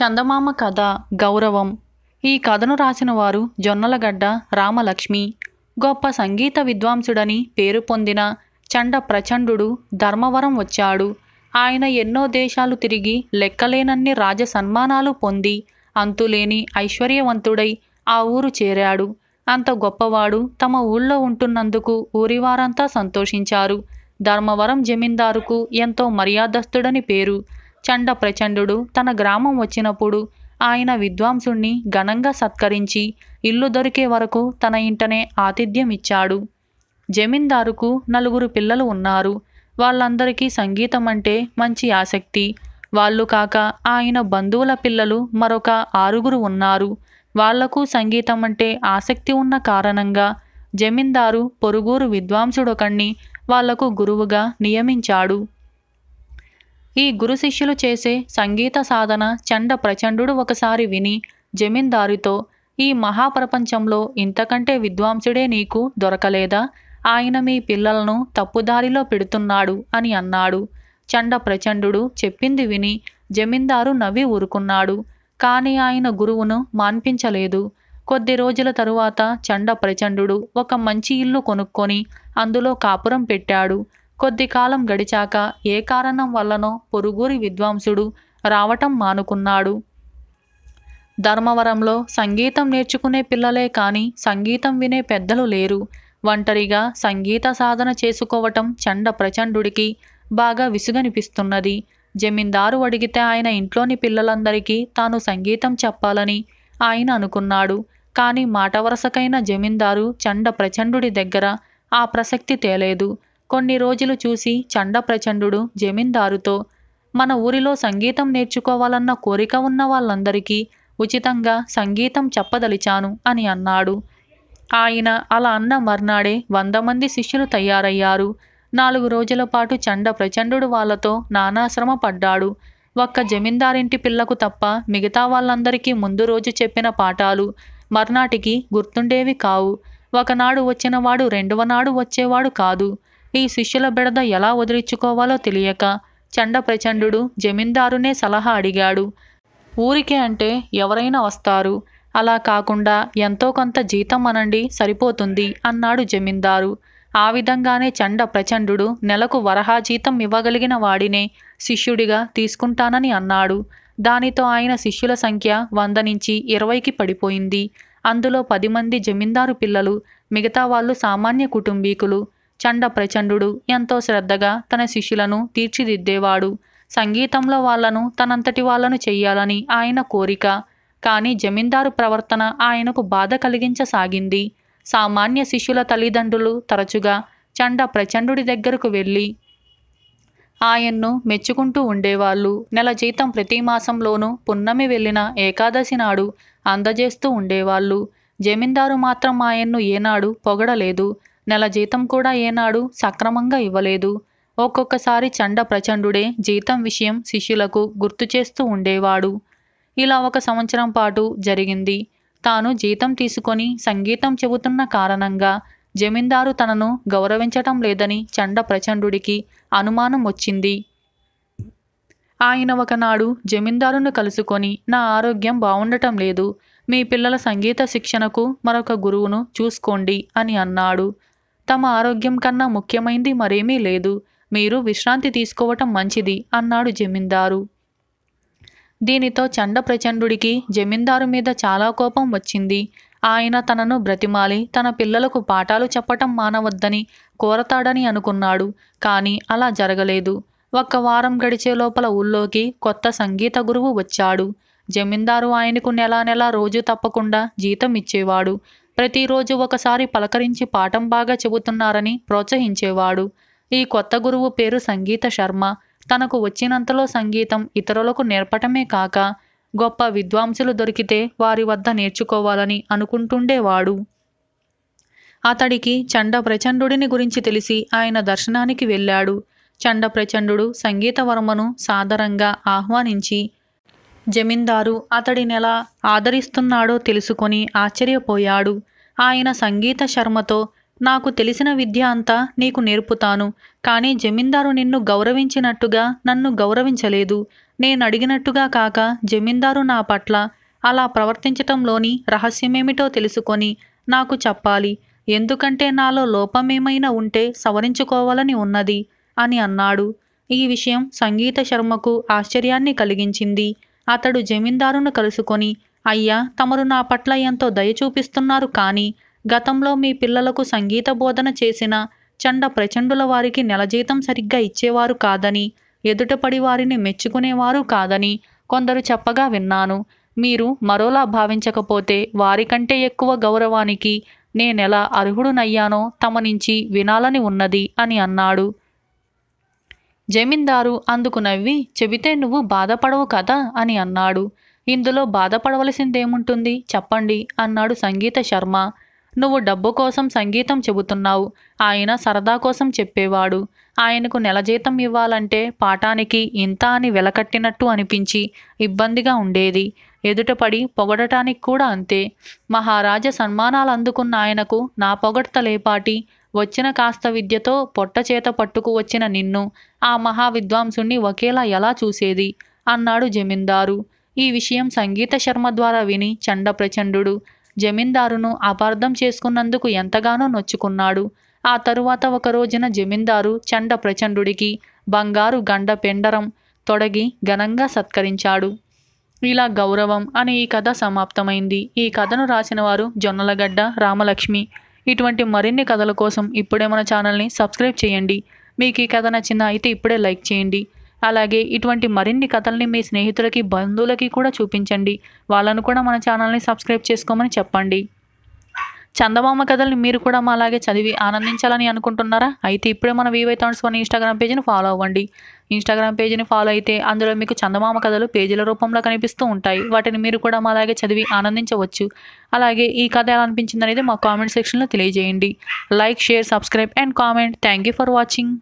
చందమామ కథ గౌరవం ఈ కథను రాసిన వారు జొన్నలగడ్డ రామలక్ష్మి గొప్ప సంగీత విద్వాంసుడని పేరు పొందిన చండ ప్రచండు ధర్మవరం వచ్చాడు ఆయన ఎన్నో దేశాలు తిరిగి లెక్కలేనన్ని రాజ సన్మానాలు పొంది అంతులేని ఐశ్వర్యవంతుడై ఆ ఊరు చేరాడు అంత గొప్పవాడు తమ ఊళ్ళో ఉంటున్నందుకు ఊరివారంతా సంతోషించారు ధర్మవరం జమీందారుకు ఎంతో మర్యాదస్తుడని పేరు చండ ప్రచండుడు తన గ్రామం వచ్చినప్పుడు ఆయన విద్వాంసుణ్ణి ఘనంగా సత్కరించి ఇల్లు దొరికే వరకు తన ఇంటనే ఆతిథ్యం ఇచ్చాడు జమీందారుకు నలుగురు పిల్లలు ఉన్నారు వాళ్ళందరికీ సంగీతం అంటే మంచి ఆసక్తి వాళ్ళు కాక ఆయన బంధువుల పిల్లలు మరొక ఆరుగురు ఉన్నారు వాళ్లకు సంగీతం అంటే ఆసక్తి ఉన్న కారణంగా జమీందారు పొరుగురు విద్వాంసుడొకణ్ణి వాళ్లకు గురువుగా నియమించాడు ఈ గురు శిష్యులు చేసే సంగీత సాధన చండ ప్రచండు ఒకసారి విని జమీందారుతో ఈ మహాప్రపంచంలో ఇంతకంటే విద్వాంసుడే నీకు దొరకలేదా ఆయన మీ పిల్లలను తప్పుదారిలో పెడుతున్నాడు అని అన్నాడు చండ ప్రచండు చెప్పింది విని జమీందారు నవ్వి ఊరుకున్నాడు కానీ ఆయన గురువును మాన్పించలేదు కొద్ది రోజుల తరువాత చండ ప్రచండు ఒక మంచి ఇల్లు కొనుక్కొని అందులో కాపురం పెట్టాడు కొద్ది కాలం గడిచాక ఏ కారణం వల్లనో పొరుగురి విద్వాంసుడు రావటం మానుకున్నాడు ధర్మవరంలో సంగీతం నేర్చుకునే పిల్లలే కానీ సంగీతం వినే పెద్దలు లేరు ఒంటరిగా సంగీత సాధన చేసుకోవటం చండ ప్రచండుడికి బాగా విసుగనిపిస్తున్నది జమీందారు అడిగితే ఆయన ఇంట్లోని పిల్లలందరికీ తాను సంగీతం చెప్పాలని ఆయన అనుకున్నాడు కానీ మాట వరసకైన జమీందారు చండ ప్రచండుడి దగ్గర ఆ ప్రసక్తి తేలేదు కొన్ని రోజులు చూసి చండప్రచండు జమీందారుతో మన ఊరిలో సంగీతం నేర్చుకోవాలన్న కోరిక ఉన్న వాళ్ళందరికీ ఉచితంగా సంగీతం చెప్పదలిచాను అని అన్నాడు ఆయన అలా అన్న మర్నాడే వంద మంది శిష్యులు తయారయ్యారు నాలుగు రోజుల పాటు చండ ప్రచండు వాళ్లతో నానాశ్రమ పడ్డాడు ఒక్క జమీందారింటి పిల్లకు తప్ప మిగతా వాళ్ళందరికీ ముందు రోజు చెప్పిన పాఠాలు మర్నాటికి గుర్తుండేవి కావు ఒకనాడు వచ్చినవాడు రెండవ నాడు వచ్చేవాడు కాదు ఈ శిష్యుల బెడద ఎలా వదిలించుకోవాలో తెలియక చండ ప్రచండు జమీందారునే సలహా అడిగాడు ఊరికే అంటే ఎవరైనా వస్తారు అలా కాకుండా ఎంతో కొంత జీతం అనండి సరిపోతుంది అన్నాడు జమీందారు ఆ విధంగానే చండ ప్రచండు నెలకు వరహా జీతం ఇవ్వగలిగిన వాడినే శిష్యుడిగా తీసుకుంటానని అన్నాడు దానితో ఆయన శిష్యుల సంఖ్య వంద నుంచి ఇరవైకి పడిపోయింది అందులో పది మంది జమీందారు పిల్లలు మిగతా వాళ్ళు సామాన్య కుటుంబీకులు చండ ప్రచండు ఎంతో శ్రద్ధగా తన శిష్యులను తీర్చిదిద్దేవాడు సంగీతంలో వాళ్లను తనంతటి వాళ్లను చెయ్యాలని ఆయన కోరిక కానీ జమీందారు ప్రవర్తన ఆయనకు బాధ కలిగించసాగింది సామాన్య శిష్యుల తల్లిదండ్రులు తరచుగా చండ ప్రచండుడి దగ్గరకు వెళ్ళి ఆయన్ను మెచ్చుకుంటూ ఉండేవాళ్ళు నెల జీతం ప్రతి మాసంలోనూ పున్నమి వెళ్ళిన ఏకాదశి నాడు అందజేస్తూ ఉండేవాళ్ళు జమీందారు మాత్రం ఆయన్ను ఏనాడు పొగడలేదు నెల జీతం కూడా ఏనాడు సక్రమంగా ఇవ్వలేదు ఒక్కొక్కసారి చండ ప్రచండుడే జీతం విషయం శిష్యులకు గుర్తు చేస్తూ ఉండేవాడు ఇలా ఒక సంవత్సరం పాటు జరిగింది తాను జీతం తీసుకొని సంగీతం చెబుతున్న కారణంగా జమీందారు తనను గౌరవించటం లేదని చండ ప్రచండుడికి అనుమానం వచ్చింది ఆయన ఒకనాడు జమీందారును కలుసుకొని నా ఆరోగ్యం బాగుండటం లేదు మీ పిల్లల సంగీత శిక్షణకు మరొక గురువును చూసుకోండి అని అన్నాడు తమ ఆరోగ్యం కన్నా ముఖ్యమైంది మరేమీ లేదు మీరు విశ్రాంతి తీసుకోవటం మంచిది అన్నాడు జమీందారు దీనితో చండ ప్రచండుడికి జమీందారు మీద చాలా కోపం వచ్చింది ఆయన తనను బ్రతిమాలి తన పిల్లలకు పాఠాలు చెప్పటం మానవద్దని కోరతాడని అనుకున్నాడు కానీ అలా జరగలేదు ఒక్క వారం గడిచే లోపల ఊళ్ళోకి కొత్త సంగీత గురువు వచ్చాడు జమీందారు ఆయనకు నెలా నెలా రోజు తప్పకుండా జీతం ఇచ్చేవాడు ప్రతిరోజు ఒకసారి పలకరించి పాఠం బాగా చెబుతున్నారని ప్రోత్సహించేవాడు ఈ కొత్త గురువు పేరు సంగీత శర్మ తనకు వచ్చినంతలో సంగీతం ఇతరులకు నేర్పటమే కాక గొప్ప విద్వాంసులు దొరికితే వారి వద్ద నేర్చుకోవాలని అనుకుంటుండేవాడు అతడికి చండ ప్రచండుడిని గురించి తెలిసి ఆయన దర్శనానికి వెళ్ళాడు చండ ప్రచండు సంగీతవర్మను సాదరంగా ఆహ్వానించి జమీందారు అతడినెలా ఆదరిస్తున్నాడో తెలుసుకొని ఆశ్చర్యపోయాడు ఆయన సంగీత శర్మతో నాకు తెలిసిన విద్య అంతా నీకు నేర్పుతాను కానీ జమీందారు నిన్ను గౌరవించినట్టుగా నన్ను గౌరవించలేదు నేను అడిగినట్టుగా కాక జమీందారు నా పట్ల అలా ప్రవర్తించటంలోని రహస్యమేమిటో తెలుసుకొని నాకు చెప్పాలి ఎందుకంటే నాలో లోపమేమైనా ఉంటే సవరించుకోవాలని ఉన్నది అని అన్నాడు ఈ విషయం సంగీత శర్మకు ఆశ్చర్యాన్ని కలిగించింది అతడు జమీందారును కలుసుకొని అయ్యా తమరు నా పట్ల ఎంతో దయ చూపిస్తున్నారు కానీ గతంలో మీ పిల్లలకు సంగీత బోధన చేసిన చండ ప్రచండుల వారికి నెల జీతం సరిగ్గా ఇచ్చేవారు కాదని ఎదుటపడి వారిని మెచ్చుకునేవారు కాదని కొందరు చెప్పగా విన్నాను మీరు మరోలా భావించకపోతే వారికంటే ఎక్కువ గౌరవానికి నేనెలా అర్హుడునయ్యానో తమ నుంచి వినాలని ఉన్నది అని అన్నాడు జమీందారు అందుకు నవ్వి చెబితే నువ్వు బాధపడవు కదా అని అన్నాడు ఇందులో బాధపడవలసిందేముంటుంది చెప్పండి అన్నాడు సంగీత శర్మ నువ్వు డబ్బు కోసం సంగీతం చెబుతున్నావు ఆయన సరదా కోసం చెప్పేవాడు ఆయనకు నెల జీతం ఇవ్వాలంటే పాఠానికి ఇంత అని వెలకట్టినట్టు అనిపించి ఇబ్బందిగా ఉండేది ఎదుటపడి పొగడటానికి కూడా అంతే మహారాజ సన్మానాలు అందుకున్న ఆయనకు నా పొగడతలేపాటి వచ్చిన కాస్త విద్యతో పొట్టచేత పట్టుకు వచ్చిన నిన్ను ఆ మహావిద్వాంసుణ్ణి ఒకేలా ఎలా చూసేది అన్నాడు జమీందారు ఈ విషయం సంగీత శర్మ ద్వారా విని చండప్రచండు జమీందారును అపార్థం చేసుకున్నందుకు ఎంతగానో నొచ్చుకున్నాడు ఆ తరువాత ఒక రోజున జమీందారు చండ బంగారు గండ పెండరం తొడగి ఘనంగా సత్కరించాడు ఇలా గౌరవం అని ఈ కథ సమాప్తమైంది ఈ కథను రాసిన వారు జొన్నలగడ్డ రామలక్ష్మి ఇటువంటి మరిన్ని కథల కోసం ఇప్పుడే మన ఛానల్ని సబ్స్క్రైబ్ చేయండి మీకు ఈ కథ నచ్చిందా అయితే ఇప్పుడే లైక్ చేయండి అలాగే ఇటువంటి మరిన్ని కథల్ని మీ స్నేహితులకి బంధువులకి కూడా చూపించండి వాళ్ళను కూడా మన ఛానల్ని సబ్స్క్రైబ్ చేసుకోమని చెప్పండి చందమామ కథల్ని మీరు కూడా మా అలాగే చదివి ఆనందించాలని అనుకుంటున్నారా అయితే ఇప్పుడే మన వివై థాట్స్ వన్ ఇన్స్టాగ్రామ్ పేజ్ని ఫాలో అవ్వండి ఇన్స్టాగ్రామ్ పేజీని ఫాలో అయితే అందులో మీకు చందమామ కథలు పేజీల రూపంలో కనిపిస్తూ ఉంటాయి వాటిని మీరు కూడా అలాగే చదివి ఆనందించవచ్చు అలాగే ఈ కథ ఎలా అనేది మా కామెంట్ సెక్షన్లో తెలియజేయండి like share subscribe and comment thank you for watching